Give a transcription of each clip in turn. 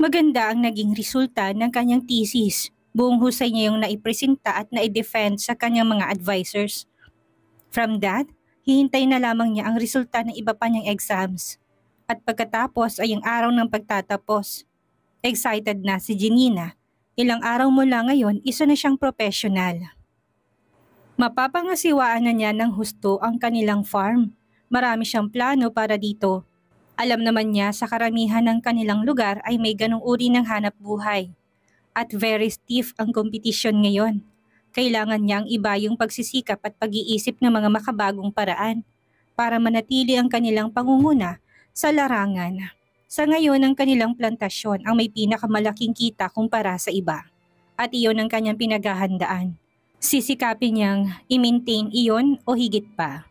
Maganda ang naging resulta ng kanyang thesis. Buong husay niya yung naipresenta at naidefend sa kanyang mga advisors. From that, hihintay na lamang niya ang resulta ng iba pa niyang exams. At pagkatapos ay ang araw ng pagtatapos. Excited na si Janina. Ilang araw mula ngayon, isa na siyang professional. Mapapangasiwaan na niya ng husto ang kanilang farm. Marami siyang plano para dito alam naman niya sa karamihan ng kanilang lugar ay may ganong uri ng hanap buhay. At very stiff ang kompetisyon ngayon. Kailangan niyang iba yung pagsisikap at pag-iisip ng mga makabagong paraan para manatili ang kanilang pangunguna sa larangan. Sa ngayon ang kanilang plantasyon ang may pinakamalaking kita kumpara sa iba at iyon ang kanyang pinaghahandaan. Sisikapin niyang i-maintain iyon o higit pa.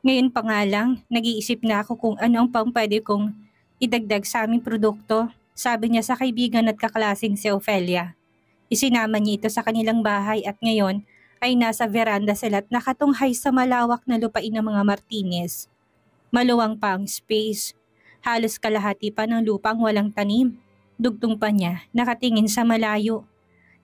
Ngayon pa nga lang, nag-iisip na ako kung ano ang pang pwede kong idagdag sa aming produkto, sabi niya sa kaibigan at kaklasing si Ophelia. Isinama niya ito sa kanilang bahay at ngayon ay nasa veranda sila at nakatunghay sa malawak na lupain ng mga Martinez. Maluwang pa ang space. Halos kalahati pa ng lupang walang tanim. Dugtong pa niya, nakatingin sa malayo.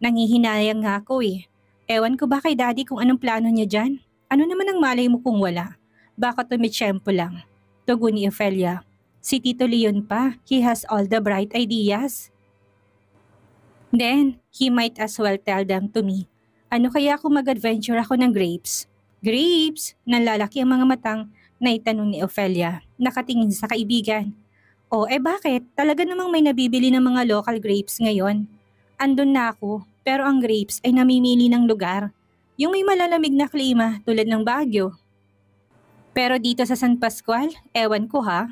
Nangihinayang nga ako eh. Ewan ko ba kay daddy kung anong plano niya dyan? Ano naman ang malay mo kung wala? Baka tumitsyempo lang. Tugon ni Ophelia. Si Tito Leon pa, he has all the bright ideas. Then, he might as well tell them to me, ano kaya kung mag-adventure ako ng grapes? Grapes! Nanlalaki ang mga matang na itanong ni Ophelia, nakatingin sa kaibigan. O oh, eh bakit? Talaga namang may nabibili ng mga local grapes ngayon. Andun na ako, pero ang grapes ay namimili ng lugar. Yung may malalamig na klima tulad ng Baguio, pero dito sa San Pascual, ewan ko ha.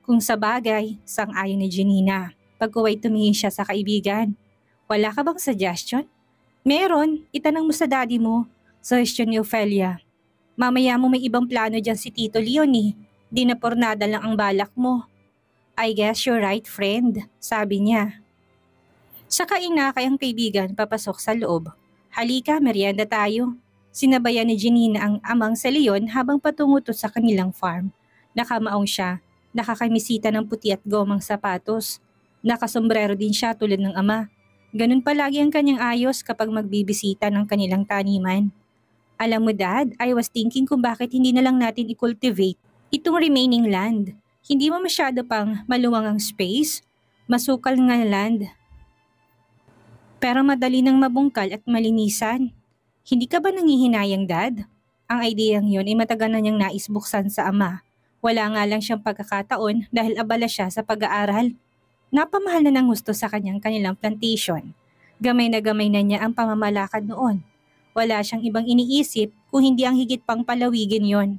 Kung sa bagay, sang-ayon ni Janina. Pagkuway tumingin siya sa kaibigan. Wala ka bang suggestion? Meron, itanong mo sa daddy mo. Suggestion ni Ophelia. Mamaya mo may ibang plano dyan si Tito Leon eh. Di na pornada lang ang balak mo. I guess you're right, friend, sabi niya. Saka inakay kayang kaibigan papasok sa loob. Halika, merienda tayo. Sinabayan ni Janina ang amang sa leon habang patungo to sa kanilang farm. Nakamaong siya, nakakamisita ng puti at gomang sapatos. Nakasombrero din siya tulad ng ama. Ganun palagi ang kanyang ayos kapag magbibisita ng kanilang taniman. Alam mo dad, I was thinking kung bakit hindi na lang natin i-cultivate itong remaining land. Hindi mo masyado pang maluwang ang space? Masukal nga land. Pero madali nang mabungkal at malinisan. Hindi ka ba nangihinayang, Dad? Ang ideyang yun ay matagal na niyang naisbuksan sa ama. Wala nga lang siyang pagkakataon dahil abala siya sa pag-aaral. Napamahal na ng gusto sa kanyang kanilang plantation. Gamay na gamay na niya ang pamamalakad noon. Wala siyang ibang iniisip kung hindi ang higit pang palawigin yon.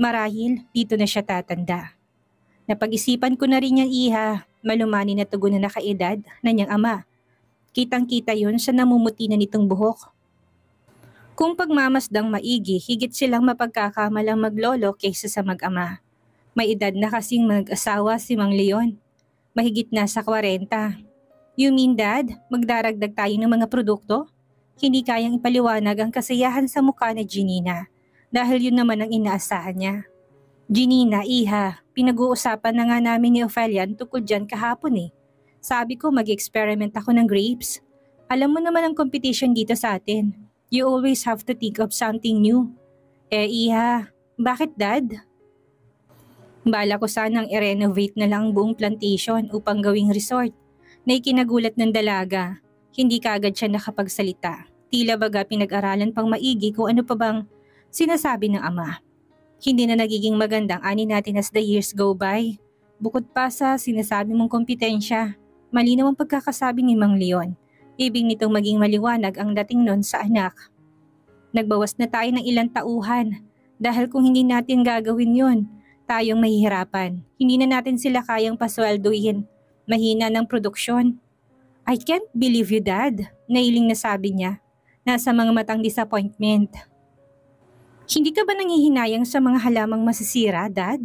Marahil dito na siya tatanda. Napag-isipan ko na rin yan iha, malumani na tugon na nakaedad na niyang ama. Kitang-kita yon sa namumuti na nitong buhok kung pagmamasdang maigi, higit silang mapagkakamalang maglolo kaysa sa mag-ama. May edad na kasing mag-asawa si Mang Leon. Mahigit na sa 40. You mean dad, magdaragdag tayo ng mga produkto? Hindi kayang ipaliwanag ang kasayahan sa mukha ni Janina dahil yun naman ang inaasahan niya. Janina, iha, pinag-uusapan na nga namin ni Ophelia tungkol dyan kahapon eh. Sabi ko mag-experiment ako ng grapes. Alam mo naman ang competition dito sa atin. You always have to think of something new. Eh, Iha, bakit dad? Bala ko sanang i-renovate na lang buong plantation upang gawing resort. Naikinagulat ng dalaga. Hindi kagad siya nakapagsalita. Tila baga pinag-aralan pang maigi kung ano pa bang sinasabi ng ama. Hindi na nagiging magandang ani natin as the years go by. Bukod pa sa sinasabi mong kompetensya, malinaw ang pagkakasabi ni Mang Leon. Ibig nitong maging maliwanag ang dating nun sa anak. Nagbawas na tayo ng ilang tauhan dahil kung hindi natin gagawin yon, tayong mahihirapan. Hindi na natin sila kayang pasweldoin. Mahina ng produksyon. I can't believe you, Dad, nailing na sabi niya. Nasa mga matang disappointment. Hindi ka ba nangihinayang sa mga halamang masisira, Dad?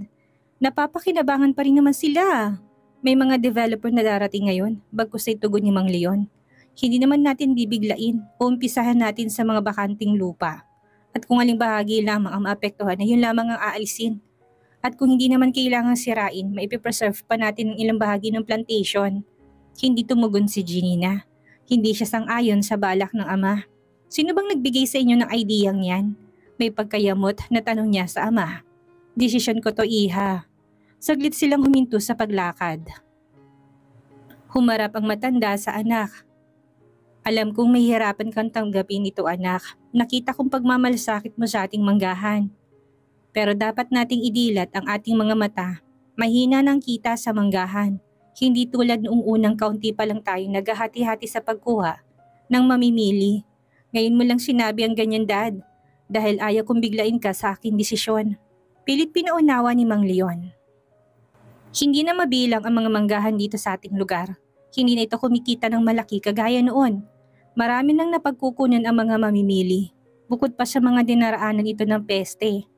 Napapakinabangan pa rin naman sila. May mga developer na darating ngayon, bagkus ay tugon ni Mang Leon hindi naman natin bibiglain o umpisahan natin sa mga bakanting lupa. At kung aling bahagi lamang ang maapektuhan, ay yun lamang ang aalisin. At kung hindi naman kailangan sirain, maipipreserve pa natin ang ilang bahagi ng plantation. Hindi tumugon si Janina. Hindi siya sangayon sa balak ng ama. Sino bang nagbigay sa inyo ng ideyang yan? May pagkayamot na tanong niya sa ama. Desisyon ko to, iha. Saglit silang huminto sa paglakad. Humarap ang matanda sa anak alam kong mahihirapan kang tanggapin ito anak. Nakita kong pagmamalasakit mo sa ating manggahan. Pero dapat nating idilat ang ating mga mata. Mahina ng kita sa manggahan. Hindi tulad noong unang kaunti pa lang tayong naghahati-hati sa pagkuha ng mamimili. Ngayon mo lang sinabi ang ganyan dad dahil ayaw kong biglain ka sa aking desisyon. Pilit pinaunawa ni Mang Leon. Hindi na mabilang ang mga manggahan dito sa ating lugar. Hindi na ito kumikita ng malaki kagaya noon Marami nang napagkukunan ang mga mamimili, bukod pa sa mga dinaraanan ito ng peste.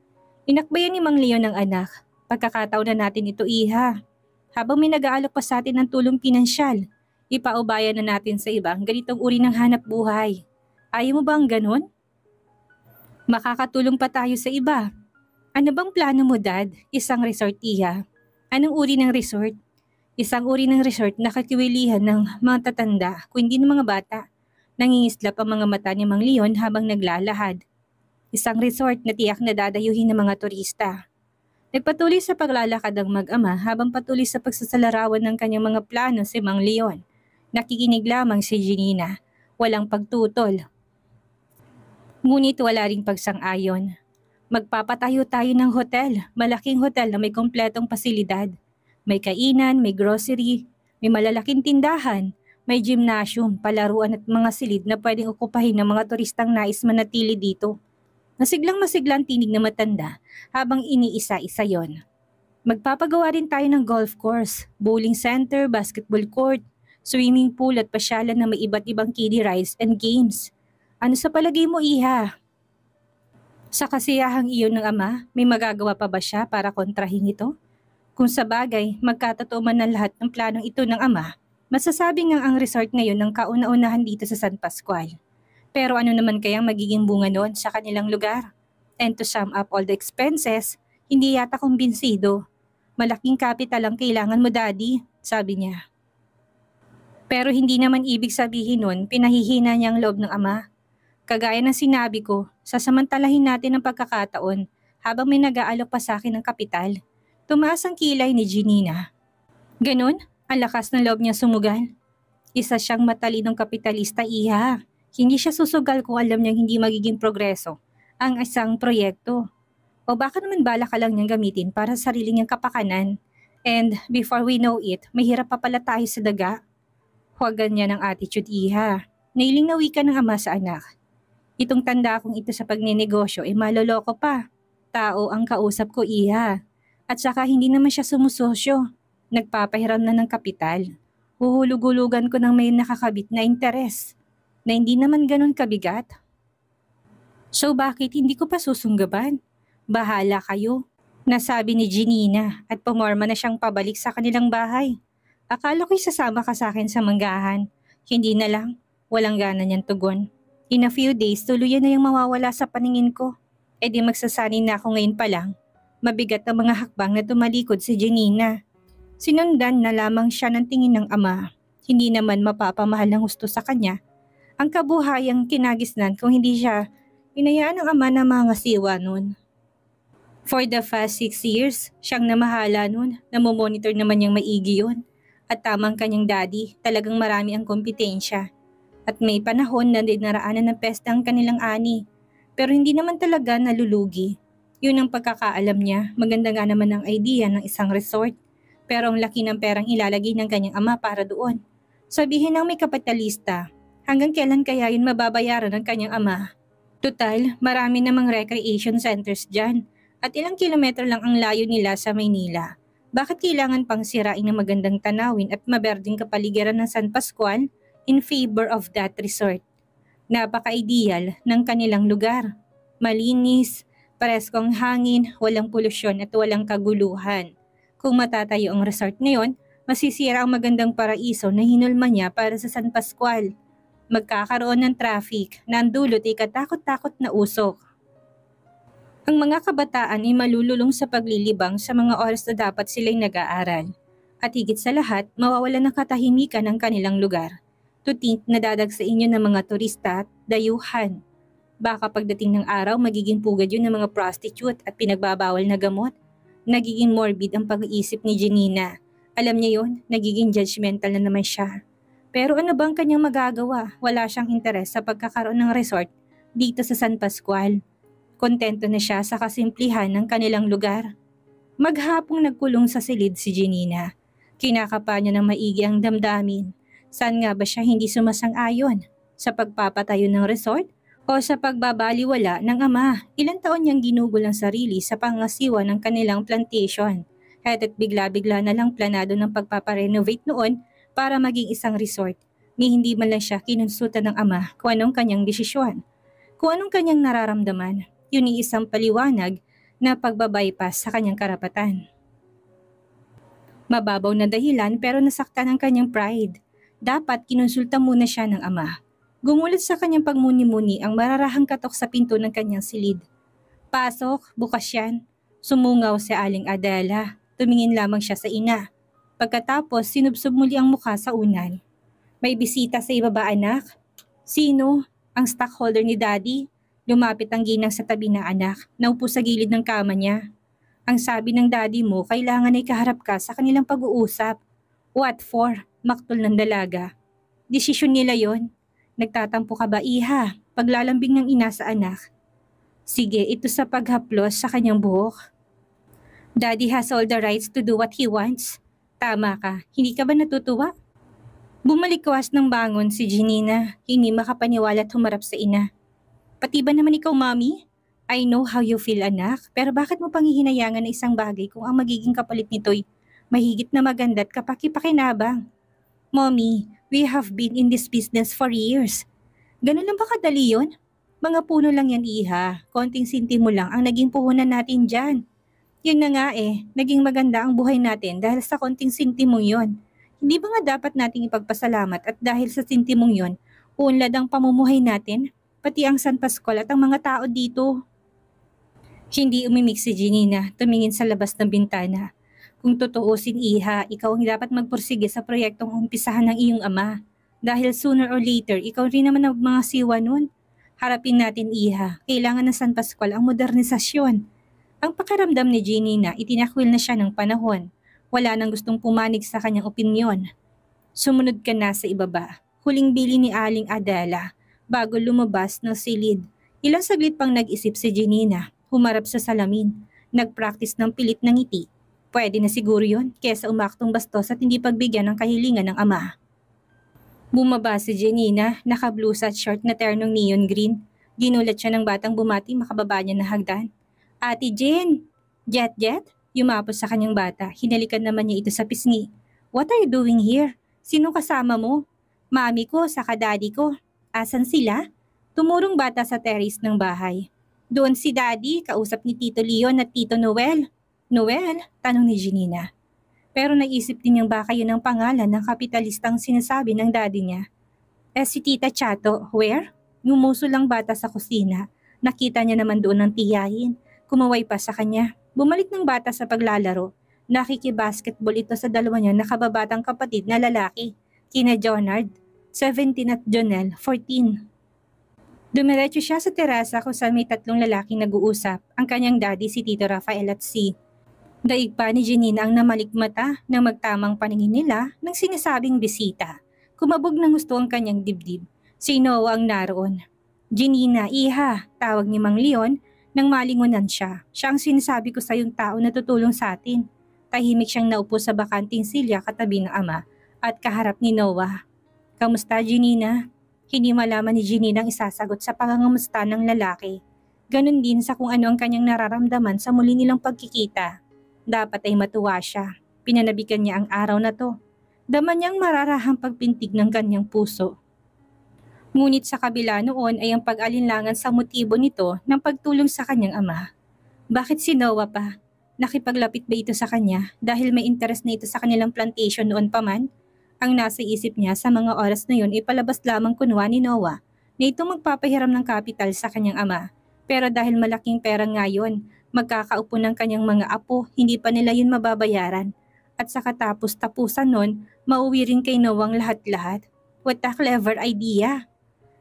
Inakbayan ni Mang Leon ang anak, pagkakataon na natin ito iha. Habang may nag-aalok pa sa atin ng tulong pinansyal, ipaubayan na natin sa iba ang ganitong uri ng hanap buhay. Ayaw mo ba ang ganun? Makakatulong pa tayo sa iba. Ano bang plano mo, Dad? Isang resort iha. Anong uri ng resort? Isang uri ng resort na kakiwilihan ng mga tatanda, kundi ng mga bata. Nangingislap ang mga mata ni Mang Leon habang naglalahad. Isang resort na tiyak na dadayuhin ng mga turista. Nagpatuloy sa paglalakad ang mag-ama habang patuloy sa pagsasalarawan ng kanyang mga plano si Mang Leon. Nakikinig lamang si Janina. Walang pagtutol. Ngunit wala ring pagsang-ayon. Magpapatayo tayo ng hotel, malaking hotel na may kompletong pasilidad. May kainan, may grocery, may malalaking tindahan, may gymnasium, palaruan at mga silid na pwedeng okupahin ng mga turistang nais manatili dito. Masiglang masiglang tinig na matanda habang iniisa-isa yon. Magpapagawa rin tayo ng golf course, bowling center, basketball court, swimming pool at pasyalan na may iba't ibang kiddie rides and games. Ano sa palagay mo, Iha? Sa kasiyahang iyon ng ama, may magagawa pa ba siya para kontrahin ito? Kung sa bagay, magkatotoo man ang lahat ng planong ito ng ama, Masasabi nga ang resort ngayon ng kauna-unahan dito sa San Pascual. Pero ano naman kayang magiging bunga noon sa kanilang lugar? And to sum up all the expenses, hindi yata kumbinsido. Malaking capital ang kailangan mo daddy, sabi niya. Pero hindi naman ibig sabihin nun pinahihina niya ang loob ng ama. Kagaya ng sinabi ko, sasamantalahin natin ang pagkakataon habang may nag-aalok pa sa akin ng kapital. Tumaas ang kilay ni Janina. Ganun? Ang lakas ng loob niya sumugal. Isa siyang matalinong kapitalista, iha. Hindi siya susugal kung alam niyang hindi magiging progreso ang isang proyekto. O baka naman bala ka lang niyang gamitin para sa sarili niyang kapakanan. And before we know it, mahirap pa pala tayo sa daga. Huwag ganyan ang attitude, iha. Nailing na wika ng ama sa anak. Itong tanda kong ito sa pagninegosyo eh, maloloko pa. Tao ang kausap ko, iha. At saka hindi naman siya sumusosyo. Nagpapahiram na ng kapital. Huhulugulugan ko ng may nakakabit na interes na hindi naman ganun kabigat. So bakit hindi ko pa susunggaban? Bahala kayo. Nasabi ni Janina at pumorma na siyang pabalik sa kanilang bahay. Akala ko'y sasama ka sa akin sa manggahan. Hindi na lang. Walang gana niyang tugon. In a few days, tuluyan na yung mawawala sa paningin ko. E di magsasanin na ako ngayon pa lang. Mabigat ang mga hakbang na tumalikod si Janina. Sinundan na lamang siya ng tingin ng ama. Hindi naman mapapamahal ng husto sa kanya. Ang kabuhayang kinagisnan kung hindi siya inayaan ng ama na mga siwa noon. For the past six years, siyang namahala noon, namomonitor naman niyang maigi yun. At tamang kanyang daddy, talagang marami ang kompetensya. At may panahon na dinaraanan ng pesta ang kanilang ani. Pero hindi naman talaga nalulugi. Yun ang pagkakaalam niya, maganda nga naman ang idea ng isang resort – pero ang laki ng perang ilalagay ng kanyang ama para doon. Sabihin ng may kapitalista, hanggang kailan kaya yun mababayaran ng kanyang ama? Total, marami namang recreation centers dyan at ilang kilometro lang ang layo nila sa Maynila. Bakit kailangan pang sirain ng magandang tanawin at maberding kapaligiran ng San Pascual in favor of that resort? Napaka-ideal ng kanilang lugar. Malinis, preskong hangin, walang polusyon at walang kaguluhan. Kung matatayo ang resort na yon, masisira ang magandang paraiso na hinulma niya para sa San Pascual. Magkakaroon ng traffic na ang dulot ay katakot-takot na usok. Ang mga kabataan ay malululong sa paglilibang sa mga oras na dapat sila'y nag-aaral. At higit sa lahat, mawawala ng katahimikan ang kanilang lugar. Tutint na dadag sa inyo ng mga turista at dayuhan. Baka pagdating ng araw magiging pugad yun ng mga prostitute at pinagbabawal na gamot Nagiging morbid ang pag-iisip ni Janina. Alam niya yon, nagiging judgmental na naman siya. Pero ano bang kanyang magagawa? Wala siyang interes sa pagkakaroon ng resort dito sa San Pascual. Kontento na siya sa kasimplihan ng kanilang lugar. Maghapong nagkulong sa silid si Janina. Kinakapa niya ng maigi ang damdamin. Saan nga ba siya hindi sumasang-ayon? Sa pagpapatayo ng resort o sa pagbabaliwala ng ama. Ilang taon niyang ginugol ang sarili sa pangasiwa ng kanilang plantation. Kahit Kaya't bigla-bigla na lang planado ng pagpaparenovate noon para maging isang resort. Ni hindi man lang siya kinunsulta ng ama kung anong kanyang desisyon. Kung anong kanyang nararamdaman, yun ay isang paliwanag na pagbabypass sa kanyang karapatan. Mababaw na dahilan pero nasaktan ang kanyang pride. Dapat kinonsulta muna siya ng ama Gumulat sa kanyang pagmuni-muni ang mararahang katok sa pinto ng kanyang silid. Pasok, bukas yan. Sumungaw si Aling Adela. Tumingin lamang siya sa ina. Pagkatapos, sinubsob muli ang mukha sa unan. May bisita sa iba ba anak? Sino? Ang stockholder ni daddy? Lumapit ang ginang sa tabi ng anak. Naupo sa gilid ng kama niya. Ang sabi ng daddy mo, kailangan ay kaharap ka sa kanilang pag-uusap. What for? Maktol ng dalaga. Desisyon nila yon Nagtatampo ka ba, iha? Paglalambing ng ina sa anak. Sige, ito sa paghaplos sa kanyang buhok. Daddy has all the rights to do what he wants. Tama ka, hindi ka ba natutuwa? Bumalikwas ng bangon si Janina, hindi makapaniwala at humarap sa ina. Pati ba naman ikaw, mami? I know how you feel, anak, pero bakit mo panghihinayangan na isang bagay kung ang magiging kapalit nito'y mahigit na maganda at kapakipakinabang? Mommy, We have been in this business for years. Ganun lang ba kadali yun? Mga puno lang yan, Iha. Konting sinti mo lang ang naging puhunan natin dyan. Yun na nga eh, naging maganda ang buhay natin dahil sa konting sinti mo yun. Hindi ba nga dapat nating ipagpasalamat at dahil sa sinti mong yun, unlad ang pamumuhay natin, pati ang San Pascual at ang mga tao dito. Hindi umimik si Janina, tumingin sa labas ng bintana. Kung totoosin iha, ikaw ang dapat magpursige sa proyektong umpisahan ng iyong ama. Dahil sooner or later, ikaw rin naman ang mga siwa nun. Harapin natin iha, kailangan ng San Pascual ang modernisasyon. Ang pakiramdam ni Jeannie na itinakwil na siya ng panahon. Wala nang gustong pumanig sa kanyang opinyon. Sumunod ka na sa ibaba. Huling bili ni Aling Adela bago lumabas ng silid. Ilang saglit pang nag-isip si Janina. Humarap sa salamin. Nag-practice ng pilit ng ngiti Pwede na siguro yun kesa umaktong bastos at hindi pagbigyan ng kahilingan ng ama. Bumaba si Janina, nakablusa at short na ternong neon green. Ginulat siya ng batang bumati makababa niya na hagdan. Ate Jen! Jet Jet? Yumapos sa kanyang bata, hinalikan naman niya ito sa pisngi. What are you doing here? Sinong kasama mo? Mami ko, saka daddy ko. Asan sila? Tumurong bata sa terrace ng bahay. Doon si daddy, kausap ni Tito Leon at Tito Noel. Noel, tanong ni Janina. Pero naisip din niyang baka yun ang pangalan ng kapitalistang sinasabi ng daddy niya. Eh si Tita Chato, where? Ngumuso lang bata sa kusina. Nakita niya naman doon ang tiyahin. Kumaway pa sa kanya. Bumalik ng bata sa paglalaro. Nakikibasketball ito sa dalawa niya nakababatang kapatid na lalaki. Kina Jonard, 17 at Jonel, 14. Dumiretso siya sa terasa kung saan may tatlong lalaking nag-uusap, ang kanyang daddy si Tito Rafael at si Daig pa ni Janina ang namaligmata ng magtamang paningin nila ng sinasabing bisita. Kumabog ng gusto ang kanyang dibdib. Si Noah ang naroon. Janina, iha, tawag ni Mang Leon nang malingunan siya. Siya ang sinasabi ko sa yung tao na tutulong sa atin. Tahimik siyang naupo sa bakanting silya katabi ng ama at kaharap ni Noah. Kamusta Janina? Hindi malaman ni Janina ang isasagot sa pangangamusta ng lalaki. Ganon din sa kung ano ang kanyang nararamdaman sa muli nilang pagkikita. Dapat ay matuwa siya. Pinanabikan niya ang araw na to. Dama niyang mararahang pagpintig ng kanyang puso. Ngunit sa kabila noon ay ang pag-alinlangan sa motibo nito ng pagtulong sa kanyang ama. Bakit si Noah pa? Nakipaglapit ba ito sa kanya dahil may interest na ito sa kanilang plantation noon pa man? Ang nasa isip niya sa mga oras na yun ay palabas lamang kunwa ni Noah na ito magpapahiram ng kapital sa kanyang ama. Pero dahil malaking pera nga ngayon magkakaupo ng kanyang mga apo, hindi pa nila yun mababayaran. At sa katapos-tapusan nun, mauwi rin kay Noang lahat-lahat. What a clever idea!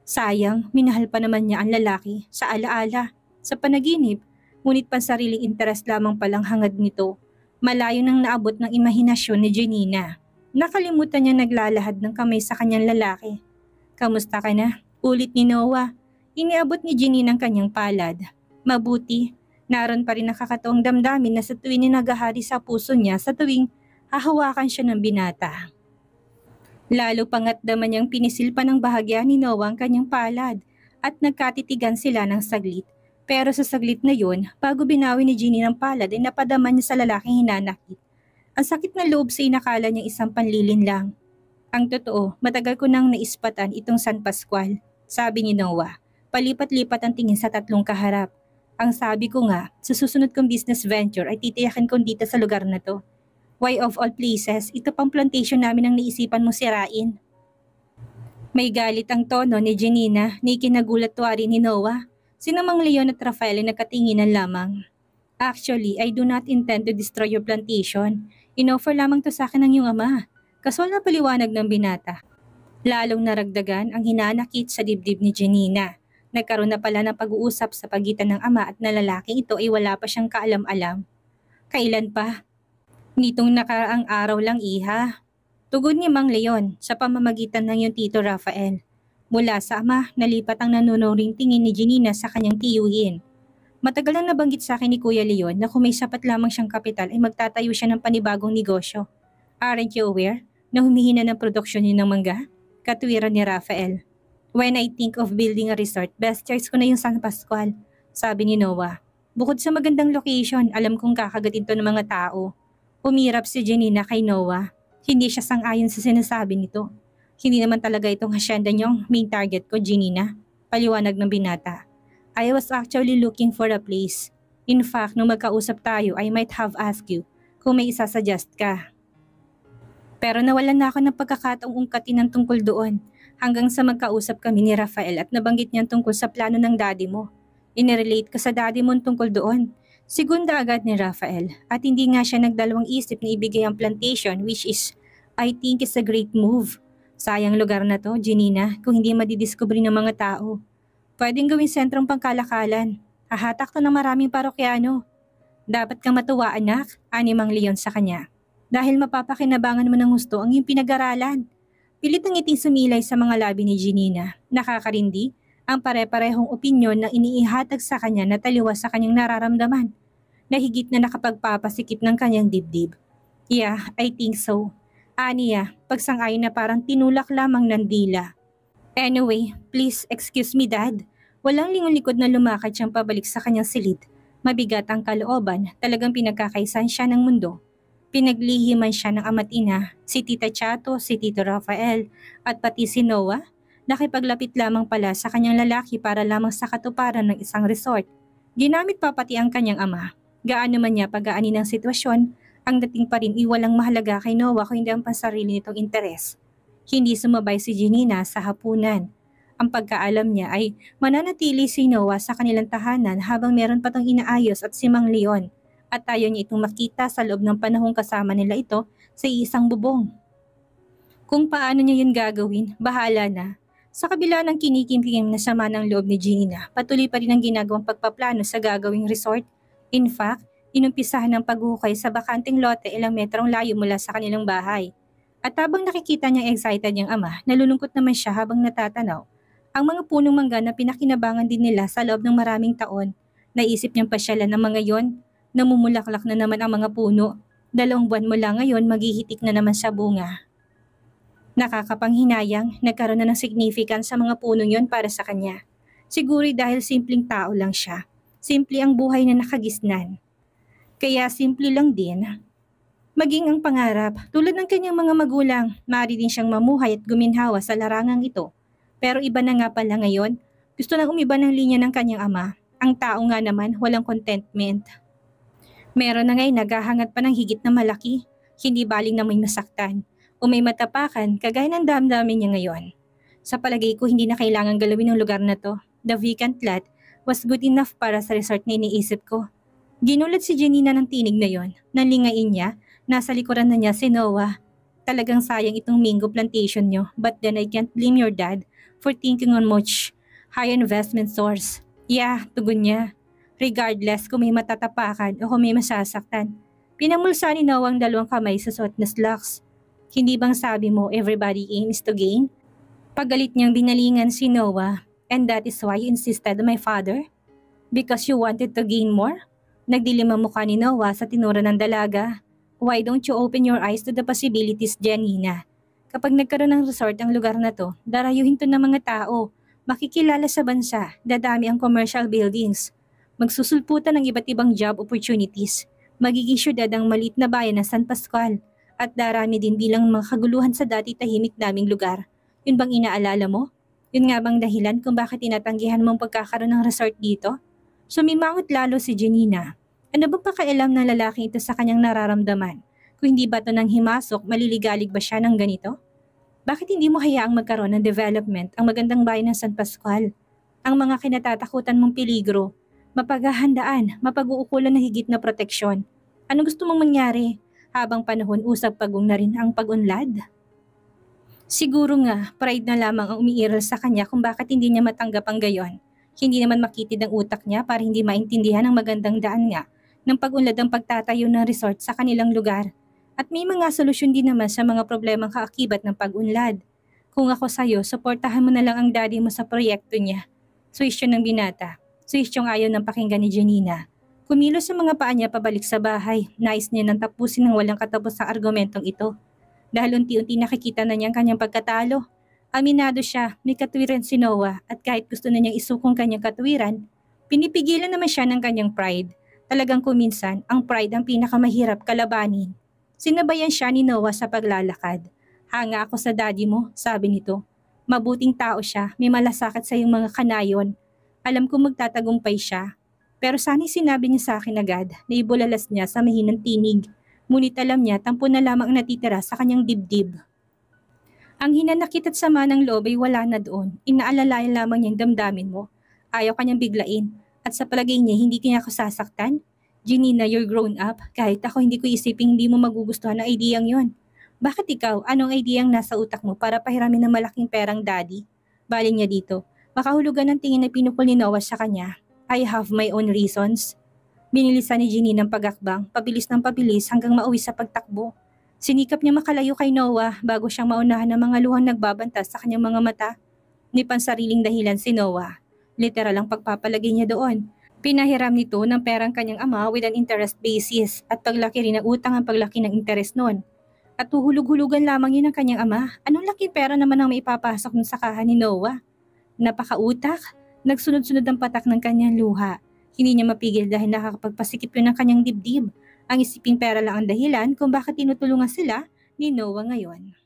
Sayang, minahal pa naman niya ang lalaki sa alaala, sa panaginip, ngunit pang sariling interes lamang palang hangad nito. Malayo nang naabot ng imahinasyon ni Janina. Nakalimutan niya naglalahad ng kamay sa kanyang lalaki. Kamusta ka na? Ulit ni Noah. Iniabot ni Janina ang kanyang palad. Mabuti, Naroon pa rin nakakatawang damdamin na sa tuwing nagahari sa puso niya sa tuwing hahawakan siya ng binata. Lalo pangat daman niyang pinisil pa ng bahagya ni Noah ang kanyang palad at nagkatitigan sila ng saglit. Pero sa saglit na yon, bago binawi ni Ginny ng palad ay napadaman niya sa lalaking hinanakit. Ang sakit na loob sa inakala niyang isang panlilin lang. Ang totoo, matagal ko nang naispatan itong San Pascual, sabi ni Noah. Palipat-lipat ang tingin sa tatlong kaharap. Ang sabi ko nga, sa susunod kong business venture ay titiyakin kong dito sa lugar na to. Why of all places, ito pang plantation namin ang naisipan mo sirain. May galit ang tono ni Janina ni kinagulatwari ni Noah. Sinamang Leon at Rafael ay nakatinginan lamang. Actually, I do not intend to destroy your plantation. Inoffer lamang to sa akin ng iyong ama. Kasol na paliwanag ng binata. Lalong naragdagan ang hinanakit sa dibdib ni Janina. Nagkaroon na pala ng pag-uusap sa pagitan ng ama at na lalaking ito ay wala pa siyang kaalam-alam. Kailan pa? Nitong nakaraang araw lang iha. Tugon ni Mang Leon sa pamamagitan ng yung tito Rafael. Mula sa ama, nalipat ang nanonoring tingin ni Janina sa kanyang tiyuhin. Matagal na nabanggit sa akin ni Kuya Leon na kung may sapat lamang siyang kapital ay magtatayo siya ng panibagong negosyo. Aren't you aware na humihina ng produksyon niya ng mangga? Katwiran ni Rafael. When I think of building a resort, best choice ko na yung San Pascual, sabi ni Noah. Bukod sa magandang location, alam kong kakagatin to ng mga tao. Umirap si Janina kay Noah. Hindi siya sang-ayon sa sinasabi nito. Hindi naman talaga itong hasyenda niyong main target ko, Janina. Paliwanag ng binata. I was actually looking for a place. In fact, nung magkausap tayo, I might have asked you kung may isasuggest ka. Pero nawalan na ako ng pagkakataong ungkatin ng tungkol doon hanggang sa magkausap kami ni Rafael at nabanggit niya tungkol sa plano ng daddy mo. Inirelate ka sa daddy mo tungkol doon. Sigunda agad ni Rafael at hindi nga siya nagdalawang isip na ibigay ang plantation which is, I think is a great move. Sayang lugar na to, Janina, kung hindi madidiscovery ng mga tao. Pwedeng gawing sentrong pangkalakalan. Hahatak to ng maraming parokyano. Dapat kang matuwa anak, ani Mang Leon sa kanya. Dahil mapapakinabangan mo ng gusto ang iyong pinag-aralan. Pilit ang iting sumilay sa mga labi ni Janina. Nakakarindi ang pare-parehong opinyon na iniihatag sa kanya na taliwas sa kanyang nararamdaman Nahigit na nakapagpapasikip ng kanyang dibdib. Yeah, I think so. Aniya, pagsangay na parang tinulak lamang ng dila. Anyway, please excuse me dad. Walang lingon-likod na lumakad siyang pabalik sa kanyang silid. Mabigat ang kalooban, talagang pinagkakaisan siya ng mundo. Pinaglihiman siya ng ama't ina, si Tita Chato, si Tito Rafael, at pati si Noah, nakipaglapit lamang pala sa kanyang lalaki para lamang sa katuparan ng isang resort. Ginamit pa pati ang kanyang ama. Gaano man niya pagaanin ang sitwasyon, ang dating pa rin iwalang mahalaga kay Noah kung hindi ang pansarili nitong interes. Hindi sumabay si Janina sa hapunan. Ang pagkaalam niya ay mananatili si Noah sa kanilang tahanan habang meron pa tong inaayos at si Mang Leon at ayaw niya itong makita sa loob ng panahong kasama nila ito sa isang bubong. Kung paano niya yun gagawin, bahala na. Sa kabila ng kinikimkim na sama ng loob ni Gina, patuloy pa rin ang ginagawang pagpaplano sa gagawing resort. In fact, inumpisahan ng paghukay sa bakanting lote ilang metrong layo mula sa kanilang bahay. At habang nakikita niyang excited niyang ama, nalulungkot naman siya habang natatanaw. Ang mga punong mangga na pinakinabangan din nila sa loob ng maraming taon, naisip niyang pasyalan ng mga yon namumulaklak na naman ang mga puno. Dalawang buwan mula ngayon, maghihitik na naman sa bunga. Nakakapanghinayang, nagkaroon na ng significance sa mga puno yon para sa kanya. Siguro dahil simpleng tao lang siya. Simple ang buhay na nakagisnan. Kaya simple lang din. Maging ang pangarap, tulad ng kanyang mga magulang, maaari din siyang mamuhay at guminhawa sa larangang ito. Pero iba na nga pala ngayon, gusto nang umiba ng linya ng kanyang ama. Ang tao nga naman, walang contentment. Meron na ngay naghahangad pa ng higit na malaki, hindi baling na may masaktan o may matapakan kagaya ng damdamin niya ngayon. Sa palagay ko hindi na kailangan galawin ng lugar na to. The vacant lot was good enough para sa resort na iniisip ko. Ginulat si Janina ng tinig na yon. Nalingain niya, nasa likuran na niya si Noah. Talagang sayang itong Mingo plantation niyo, but then I can't blame your dad for thinking on much high investment source. Yeah, tugon niya regardless kung may matatapakan o kung may masasaktan. Pinamulsa ni Noah ang dalawang kamay sa suot na slacks. Hindi bang sabi mo everybody aims to gain? Pagalit niyang binalingan si Noah and that is why you insisted my father? Because you wanted to gain more? Nagdilim ang mukha ni Noah sa tinura ng dalaga. Why don't you open your eyes to the possibilities, Janina? Kapag nagkaroon ng resort ang lugar na to, darayuhin to ng mga tao. Makikilala sa bansa, dadami ang commercial buildings magsusulputan ng iba't ibang job opportunities. Magiging syudad ang maliit na bayan ng San Pascual at darami din bilang mga kaguluhan sa dati tahimik naming lugar. Yun bang inaalala mo? Yun nga bang dahilan kung bakit tinatanggihan mong pagkakaroon ng resort dito? Sumimangot lalo si Janina. Ano ba pa pakailam ng lalaki ito sa kanyang nararamdaman? Kung hindi ba ito nang himasok, maliligalig ba siya ng ganito? Bakit hindi mo hayaang magkaroon ng development ang magandang bayan ng San Pascual? Ang mga kinatatakutan mong peligro, mapaghahandaan, mapag-uukulan ng higit na proteksyon. Ano gusto mong mangyari? Habang panahon usap pagong na rin ang pagunlad? Siguro nga, pride na lamang ang umiiral sa kanya kung bakit hindi niya matanggap ang gayon. Hindi naman makitid ang utak niya para hindi maintindihan ang magandang daan nga ng pagunlad ang pagtatayo ng resort sa kanilang lugar. At may mga solusyon din naman sa mga problemang kaakibat ng pagunlad. Kung ako sa'yo, suportahan mo na lang ang daddy mo sa proyekto niya. Suwisyon ng binata. Suistyong ayaw ng pakinggan ni Janina. Kumilos sa mga paa niya pabalik sa bahay. Nais niya nang tapusin ng walang katapos ang argumentong ito. Dahil unti-unti nakikita na niya ang kanyang pagkatalo. Aminado siya, may katwiran si Noah at kahit gusto na niyang isukong kanyang katwiran, pinipigilan naman siya ng kanyang pride. Talagang kuminsan, ang pride ang pinakamahirap kalabanin. Sinabayan siya ni Noah sa paglalakad. Hanga ako sa daddy mo, sabi nito. Mabuting tao siya, may malasakit sa iyong mga kanayon alam kong magtatagumpay siya. Pero sana'y sinabi niya sa akin agad na ibulalas niya sa mahinang tinig. Ngunit alam niya, tampo na lamang natitira sa kanyang dibdib. Ang hinanakit at sama ng loob ay wala na doon. Inaalalayan lamang niyang damdamin mo. Ayaw kanyang biglain. At sa palagay niya, hindi kanya kasasaktan. sasaktan. Janina, you're grown up. Kahit ako hindi ko isipin hindi mo magugustuhan ang ideyang yon. Bakit ikaw? Anong ideyang nasa utak mo para pahiramin ng malaking perang daddy? Bali niya dito. Makahulugan ng tingin na pinupol ni Noah sa kanya. I have my own reasons. Binilisan ni Ginny ng pagakbang, pabilis ng pabilis hanggang mauwi sa pagtakbo. Sinikap niya makalayo kay Noah bago siyang maunahan ng mga luhang nagbabanta sa kanyang mga mata. Ni pansariling dahilan si Noah. Literal ang pagpapalagay niya doon. Pinahiram nito ng perang kanyang ama with an interest basis at paglaki rin ng utang ang paglaki ng interest noon. At tuhulog-hulugan lamang yun ng kanyang ama. Anong laki pera naman ang maipapasok nun sakahan ni Noah? Napakautak, nagsunod-sunod ang patak ng kanyang luha. Hindi niya mapigil dahil nakakapagpasikip yun ng kanyang dibdib. Ang isiping pera lang ang dahilan kung bakit tinutulungan sila ni Noah ngayon.